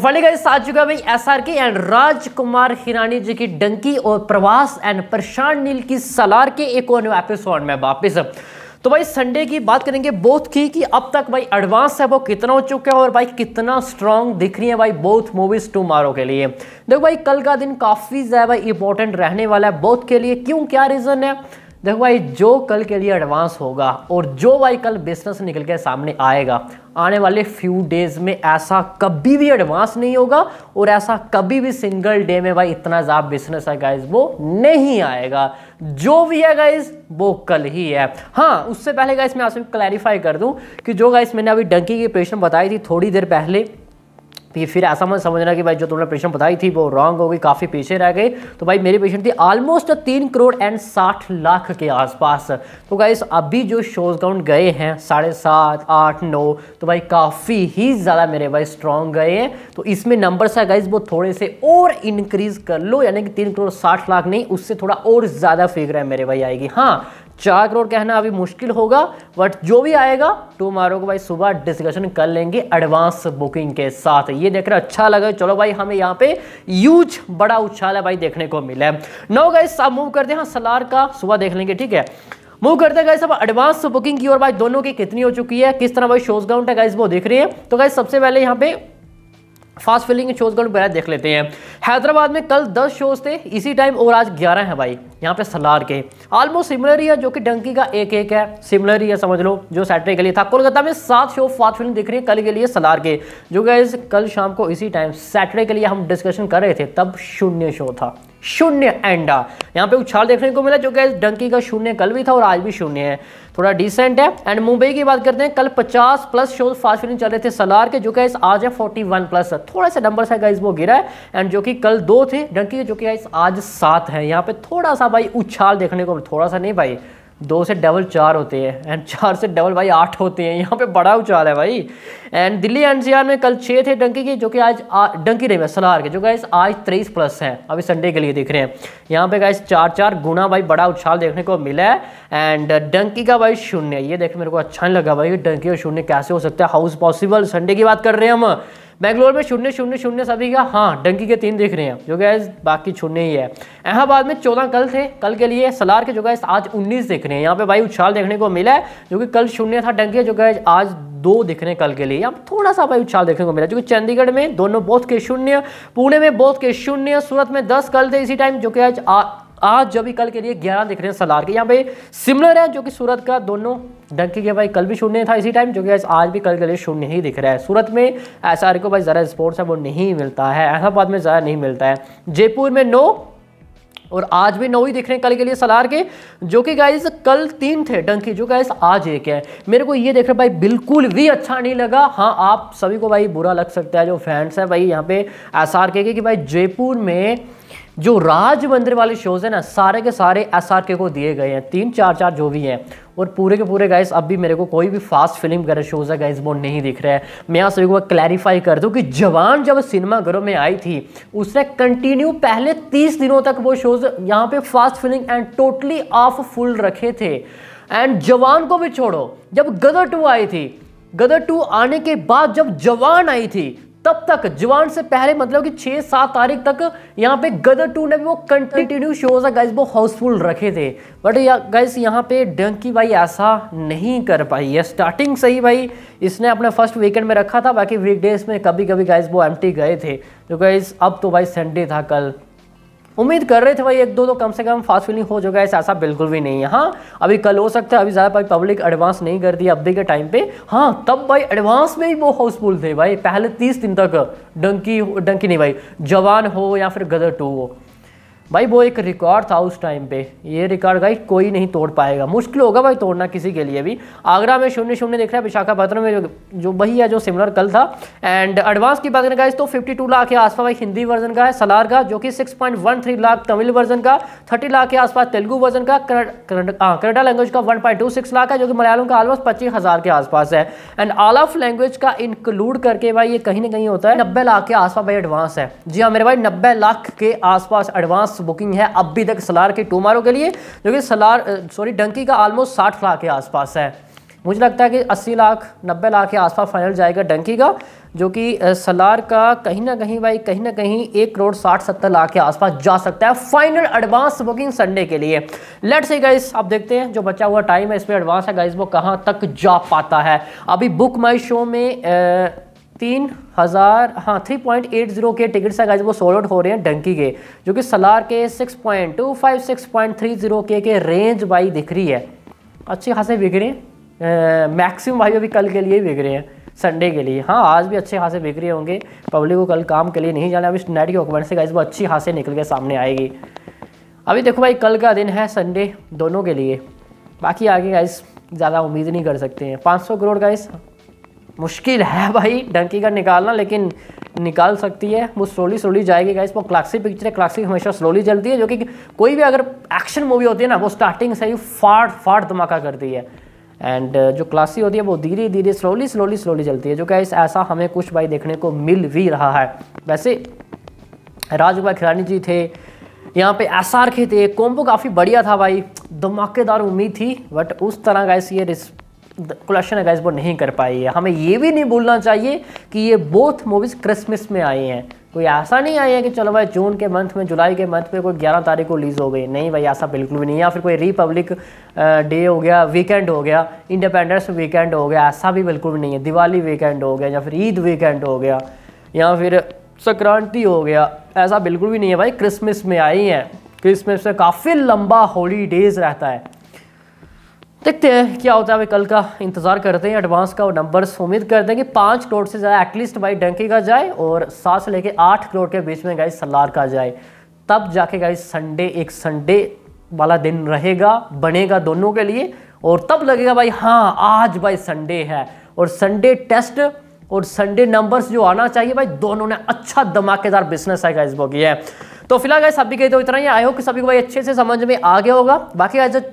finally guys आ चुका भाई के एंड राजकुमार हिरानी जी की डंकी और प्रवास एंड प्रशांत नील की सलार के एक और एपिसोड में वापिस तो भाई संडे की बात करेंगे बोथ की कि अब तक भाई एडवांस है वो कितना हो चुका है और भाई कितना स्ट्रांग दिख रही है भाई बोथ मूवीज टू मारो के लिए देखो भाई कल का दिन काफ़ी ज़्यादा इंपॉर्टेंट रहने वाला है बोथ के लिए क्यों क्या रीज़न है देखो भाई जो कल के लिए एडवांस होगा और जो भाई कल बिजनेस निकल के सामने आएगा आने वाले फ्यू डेज़ में ऐसा कभी भी एडवांस नहीं होगा और ऐसा कभी भी सिंगल डे में भाई इतना ज़्यादा बिजनेस है गाइज वो नहीं आएगा जो भी है गाइज वो कल ही है हाँ उससे पहले गाइज मैं आपसे क्लैरिफाई कर दूँ कि जो गाइज मैंने अभी डंकी की प्रेशन बताई थी थोड़ी देर पहले तो ये फिर ऐसा मत समझना कि भाई जो तुमने पेशेंट बताई थी वो रॉन्ग हो गई काफ़ी पीछे रह गई तो भाई मेरी पेशेंट थी ऑलमोस्ट तीन करोड़ एंड साठ लाख के आसपास तो गाइस अभी जो शोज काउंट गए हैं साढ़े सात आठ नौ तो भाई काफ़ी ही ज़्यादा मेरे भाई स्ट्रॉन्ग गए हैं तो इसमें नंबर्स है गाइज वो थोड़े से और इंक्रीज़ कर लो यानी कि तीन करोड़ साठ लाख नहीं उससे थोड़ा और ज़्यादा फिगर है मेरे भाई आएगी हाँ चार करोड़ कहना अभी मुश्किल होगा बट जो भी आएगा टुमारो को भाई सुबह डिस्कशन कर लेंगे एडवांस बुकिंग के साथ ये देखकर अच्छा लगा चलो भाई हमें यहाँ पे यूज बड़ा उछाल है भाई देखने को मिला है नौ गए अब मूव करते हैं सलार हाँ, का सुबह देख लेंगे ठीक है मूव करते हैं गाइस अब एडवांस बुकिंग की और भाई दोनों की कितनी हो चुकी है किस तरह भाई शोज काउंट है गाइस वो देख रही है तो गाइस सबसे पहले यहाँ पे फास्ट फिलिंग के शोज़ का देख लेते हैं हैदराबाद में कल 10 शोज़ थे इसी टाइम और आज 11 हैं भाई यहाँ पे सलार के ऑलमोस्ट सिमिलर ही है जो कि डंकी का एक एक है सिमिलर ही है समझ लो जो सैटरडे के लिए था कोलकाता में सात शो फास्ट फिलिंग दिख रही है कल के लिए सलार के जो गए कल शाम को इसी टाइम सैटरडे के लिए हम डिस्कशन कर रहे थे तब शून्य शो था शून्य एंडा यहाँ पे उछाल देखने को मिला जो कि डंकी का शून्य कल भी था और आज भी शून्य है थोड़ा डिसेंट है एंड मुंबई की बात करते हैं कल 50 प्लस शोज फास्ट फिलिंग चल रहे थे सलार के जो कि आज है 41 प्लस थोड़ा सा नंबर है वो गिरा है एंड जो कि कल दो थे डंकी के जो कि आज सात है यहाँ पे थोड़ा सा भाई उछाल देखने को थोड़ा सा नहीं भाई दो से डबल चार होते हैं एंड चार से डबल भाई आठ होते हैं यहाँ पे बड़ा उछाल है भाई एंड दिल्ली एनसीआर में कल छह थे डंकी के जो कि आज डंकी नहीं सलार के जो गाइस आज तेईस प्लस है अभी संडे के लिए देख रहे हैं यहाँ पे गाइस चार चार गुना भाई बड़ा उछाल देखने को मिला है एंड डंकी का भाई शून्य ये देख मेरे को अच्छा नहीं लगा भाई डंकी और शून्य कैसे हो सकता है हाउस पॉसिबल संडे की बात कर रहे हैं हम बैंगलोर में शून्य शून्य शून्य सभी का हाँ डंकी के तीन देख रहे हैं जो गैस बाकी शून्य ही है अहमदाबाद में चौदह कल थे कल के लिए सलार के जो गैस आज उन्नीस देख रहे हैं यहाँ पे भाई उछाल देखने को मिला है जो कि कल शून्य था डंकी जो गैस आज दो दिख रहे कल के लिए यहाँ थोड़ा सा भाई उछाल देखने को मिला क्योंकि चंडीगढ़ में दोनों बोध के शून्य पुणे में बोध के शून्य सूरत में दस कल थे इसी टाइम जो कि आज आ, आज जब भी कल के लिए ग्यारह दिख रहे हैं सलार के यहाँ पे सिमिलर है जो कि सूरत का दोनों डंकी के भाई कल भी शून्य था इसी टाइम जो कि आज भी कल के लिए शून्य ही दिख रहा है सूरत में ऐसा को भाई ज़रा स्पोर्ट्स है वो नहीं मिलता है अहमदाबाद में जरा नहीं मिलता है जयपुर में नो और आज भी नौ ही देख रहे हैं कल के लिए सलार के जो कि गाइस कल तीन थे डंकी जो गाइस आज एक है मेरे को ये देख रहे भाई बिल्कुल भी अच्छा नहीं लगा हाँ आप सभी को भाई बुरा लग सकता है जो फैंस है भाई यहाँ पे एस आर के कि भाई जयपुर में जो राज मंदिर वाले शोज़ हैं ना सारे के सारे एस आर के को दिए गए हैं तीन चार चार जो भी हैं और पूरे के पूरे गाइस अब भी मेरे को कोई भी फास्ट फिल्म वगैरह शोज़ है गाइस वो नहीं दिख रहा है मैं यहाँ सभी को क्लैरिफाई कर दूँ कि जवान जब सिनेमा घरों में आई थी उसने कंटिन्यू पहले तीस दिनों तक वो शोज़ यहाँ पे fast filling and totally off full रखे थे एंड जवान को भी छोड़ो जब गदर टू आई थी गदर टू आने के बाद जब जवान आई थी तब तक जवान से पहले मतलब कि छह सात तारीख तक यहाँ पे गदर टू ने भी वो कंटिन्यू शोज है गाइज वो हाउसफुल रखे थे बट या गाइज यहाँ पे डंकी भाई ऐसा नहीं कर पाई है स्टार्टिंग से ही भाई इसने अपने फर्स्ट वीकेंड में रखा था बाकी वीकडेज में कभी कभी गाइज वो एम गए थे तो गाइज अब तो भाई संडे था कल उम्मीद कर रहे थे भाई एक दो तो कम से कम फास्ट फीलिंग हो जाएगा ऐसा ऐसा बिल्कुल भी नहीं है हाँ अभी कल हो सकता है अभी ज़्यादा भाई पब्लिक एडवांस नहीं कर दी अभी के टाइम पे हाँ तब भाई एडवांस में ही वो हाउसफुल थे भाई पहले तीस दिन तक डंकी डंकी नहीं भाई जवान हो या फिर गदर टू हो भाई वो एक रिकॉर्ड था उस टाइम पे ये रिकॉर्ड भाई कोई नहीं तोड़ पाएगा मुश्किल होगा भाई तोड़ना किसी के लिए भी आगरा में शून्य शून्य देख रहा है विशाखापत्तनम में जो वही है जो सिमिलर कल था एंड एडवांस की बात करें गाइस तो 52 लाख के आसपास भाई हिंदी वर्जन का है सलार का जो कि 6.13 लाख तमिल वर्जन का थर्टी लाख के आसपास तेलुगु वर्जन का कनाडा हाँ, लैंग्वेज का वन लाख है जो कि मलयालम का ऑलमोस्ट पच्चीस हज़ार के आसपास है एंड ऑल ऑफ लैंग्वेज का इंक्लूड करके भाई ये कहीं ना कहीं होता है नब्बे लाख के आसपास भाई एडवांस है जी हाँ मेरे भाई नब्बे लाख के आसपास एडवांस बुकिंग है अब भी तक सलार के टूमारो के लिए जो कि सलार सॉरी डंकी का ऑलमोस्ट साठ लाख के आसपास है मुझे लगता है कि अस्सी लाख नब्बे लाख के आसपास फाइनल जाएगा डंकी का जो कि सलार का कहीं ना कहीं भाई कहीं ना कहीं एक करोड़ साठ सत्तर लाख के आसपास जा सकता है फाइनल एडवांस बुकिंग संडे के लिए लेट्स से गाइस आप देखते हैं जो बचा हुआ टाइम है इसमें एडवांस है गाइस वो कहां तक जा पाता है अभी बुक माई शो में ए, तीन हज़ार हाँ थ्री पॉइंट एट जीरो के टिकट गाइज वो सोल्ड आउट हो रहे हैं डंकी के जो कि सलार के six point two five six point three zero के के रेंज बाई दिख रही है अच्छे खासे बिक रहे हैं मैक्सिमम भाई अभी कल के लिए बिक रहे हैं संडे के लिए हाँ आज भी अच्छे खासे बिक रहे होंगे पब्लिक को कल काम के लिए नहीं जाना अभी नाइट के ऑक्यूमेंट से गाइज वो अच्छी खासे निकल के सामने आएगी अभी देखो भाई कल का दिन है संडे दोनों के लिए बाकी आगे गाइस ज़्यादा उम्मीद नहीं कर सकते हैं सौ करोड़ गाइस मुश्किल है भाई डंकी का निकालना लेकिन निकाल सकती है वो स्लोली स्लोली जाएगी गाइस वो क्लासिक पिक्चर है क्लासिक हमेशा स्लोली चलती है जो कि कोई भी अगर एक्शन मूवी होती है ना वो स्टार्टिंग से ही फाड़ फाड़ धमाका करती है एंड uh, जो क्लासिक होती है वो धीरे धीरे स्लोली स्लोली स्लोली चलती है जो कि ऐसा हमें कुछ भाई देखने को मिल भी रहा है वैसे राजूभा खिलानी जी थे यहाँ पे एस आर के थे कॉम्बो काफ़ी बढ़िया था भाई धमाकेदार उम्मीद थी बट उस तरह का ये क्वेश्चन है वो नहीं कर पाई है हमें ये भी नहीं भूलना चाहिए कि ये बोथ मूवीज़ क्रिसमस में आई हैं कोई ऐसा नहीं आया कि चलो भाई जून के मंथ में जुलाई के मंथ में कोई 11 तारीख को रिलीज़ हो गई नहीं भाई ऐसा बिल्कुल भी नहीं या फिर कोई रिपब्लिक डे हो गया वीकेंड हो गया इंडिपेंडेंस वीकेंड हो गया ऐसा भी बिल्कुल भी नहीं है दिवाली वीकेंड हो गया या फिर ईद वीकेंड हो गया या फिर संक्रांति हो गया ऐसा बिल्कुल भी नहीं है भाई क्रिसमस में आई है क्रिसमस में काफ़ी लंबा हॉलीडेज़ रहता है देखते हैं क्या होता है अभी कल का इंतज़ार करते हैं एडवांस का और नंबर्स उम्मीद करते हैं कि पाँच करोड़ से ज़्यादा एटलीस्ट भाई डंकी का जाए और सात से लेके आठ करोड़ के बीच में गाइस सलार का जाए तब जाके गाइस संडे एक संडे वाला दिन रहेगा बनेगा दोनों के लिए और तब लगेगा भाई हाँ आज भाई संडे है और संडे टेस्ट और संडे नंबर्स जो आना चाहिए भाई दोनों ने अच्छा धमाकेदार बिजनेस है गाइस बोगी है तो फिलहाल गाइस अभी कहते तो इतना ही आई हो कि सभी को भाई अच्छे से समझ में आ गया होगा बाकी गाइस